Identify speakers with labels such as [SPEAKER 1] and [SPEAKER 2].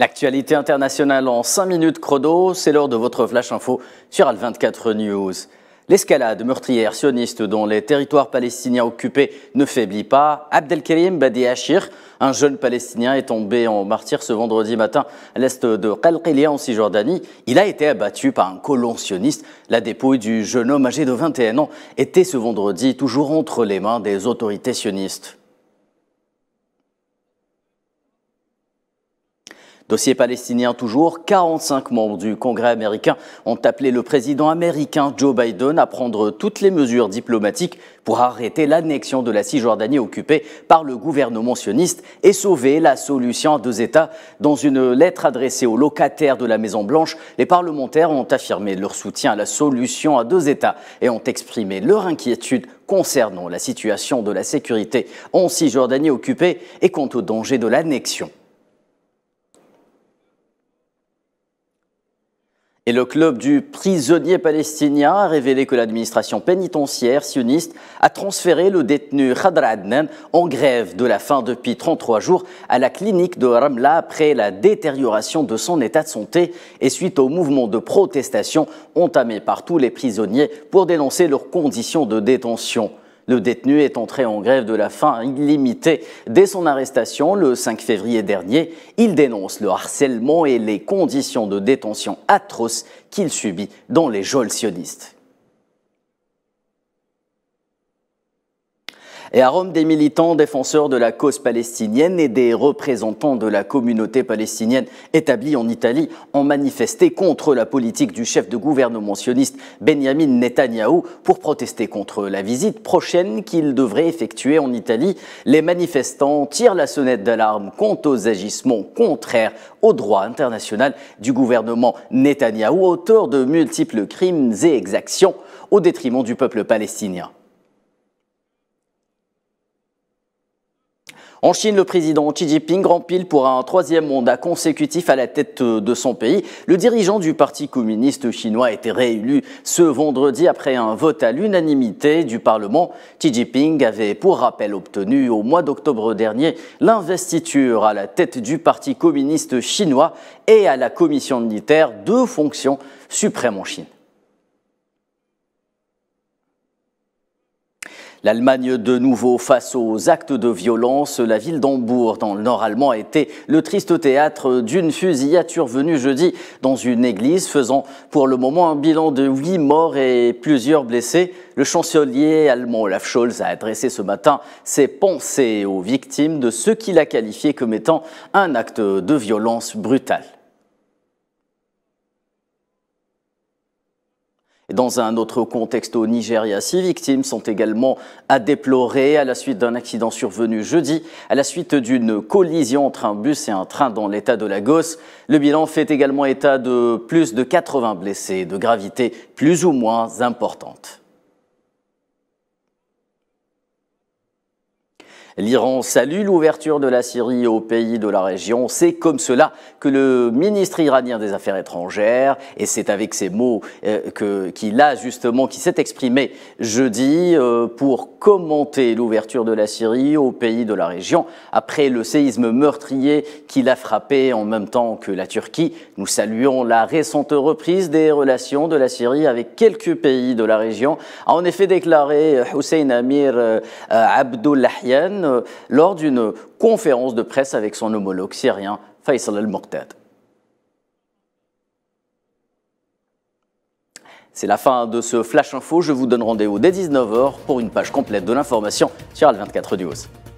[SPEAKER 1] L'actualité internationale en 5 minutes chrono, c'est l'heure de votre flash info sur Al24 News. L'escalade meurtrière sioniste dont les territoires palestiniens occupés ne faiblit pas. Abdelkarim Badi Hachir, un jeune palestinien, est tombé en martyr ce vendredi matin à l'est de Qalqilia en Cisjordanie. Il a été abattu par un colon sioniste. La dépouille du jeune homme âgé de 21 ans était ce vendredi toujours entre les mains des autorités sionistes. Dossier palestinien toujours, 45 membres du Congrès américain ont appelé le président américain Joe Biden à prendre toutes les mesures diplomatiques pour arrêter l'annexion de la Cisjordanie occupée par le gouvernement sioniste et sauver la solution à deux États. Dans une lettre adressée aux locataires de la Maison-Blanche, les parlementaires ont affirmé leur soutien à la solution à deux États et ont exprimé leur inquiétude concernant la situation de la sécurité en Cisjordanie occupée et quant au danger de l'annexion. Et le club du prisonnier palestinien a révélé que l'administration pénitentiaire sioniste a transféré le détenu Khadra Adnan en grève de la faim depuis 33 jours à la clinique de Ramla après la détérioration de son état de santé et suite au mouvement de protestation entamé par tous les prisonniers pour dénoncer leurs conditions de détention. Le détenu est entré en grève de la faim illimitée. Dès son arrestation, le 5 février dernier, il dénonce le harcèlement et les conditions de détention atroces qu'il subit dans les geôles sionistes. Et à Rome, des militants défenseurs de la cause palestinienne et des représentants de la communauté palestinienne établie en Italie ont manifesté contre la politique du chef de gouvernement sioniste Benjamin Netanyahu pour protester contre la visite prochaine qu'il devrait effectuer en Italie. Les manifestants tirent la sonnette d'alarme quant aux agissements contraires au droit international du gouvernement Netanyahu, auteur de multiples crimes et exactions au détriment du peuple palestinien. En Chine, le président Xi Jinping rempile pour un troisième mandat consécutif à la tête euh, de son pays. Le dirigeant du Parti communiste chinois a été réélu ce vendredi après un vote à l'unanimité du Parlement. Xi Jinping avait, pour rappel, obtenu au mois d'octobre dernier l'investiture à la tête du Parti communiste chinois et à la commission militaire, deux fonctions suprêmes en Chine. L'Allemagne de nouveau face aux actes de violence. La ville d'Hambourg, dans le nord allemand, a été le triste théâtre d'une fusillature venue jeudi dans une église, faisant pour le moment un bilan de huit morts et plusieurs blessés. Le chancelier allemand Olaf Scholz a adressé ce matin ses pensées aux victimes de ce qu'il a qualifié comme étant un acte de violence brutale. Dans un autre contexte au Nigeria, six victimes sont également à déplorer à la suite d'un accident survenu jeudi, à la suite d'une collision entre un bus et un train dans l'état de Lagos. Le bilan fait également état de plus de 80 blessés de gravité plus ou moins importante. L'Iran salue l'ouverture de la Syrie aux pays de la région. C'est comme cela que le ministre iranien des Affaires étrangères, et c'est avec ces mots euh, que qu'il a justement, qui s'est exprimé jeudi euh, pour commenter l'ouverture de la Syrie aux pays de la région après le séisme meurtrier qui l'a frappé en même temps que la Turquie. Nous saluons la récente reprise des relations de la Syrie avec quelques pays de la région, a en effet déclaré Hussein Amir euh, euh, lors d'une conférence de presse avec son homologue syrien Faisal al muqtad C'est la fin de ce Flash Info. Je vous donne rendez-vous dès 19h pour une page complète de l'information sur Al24 News.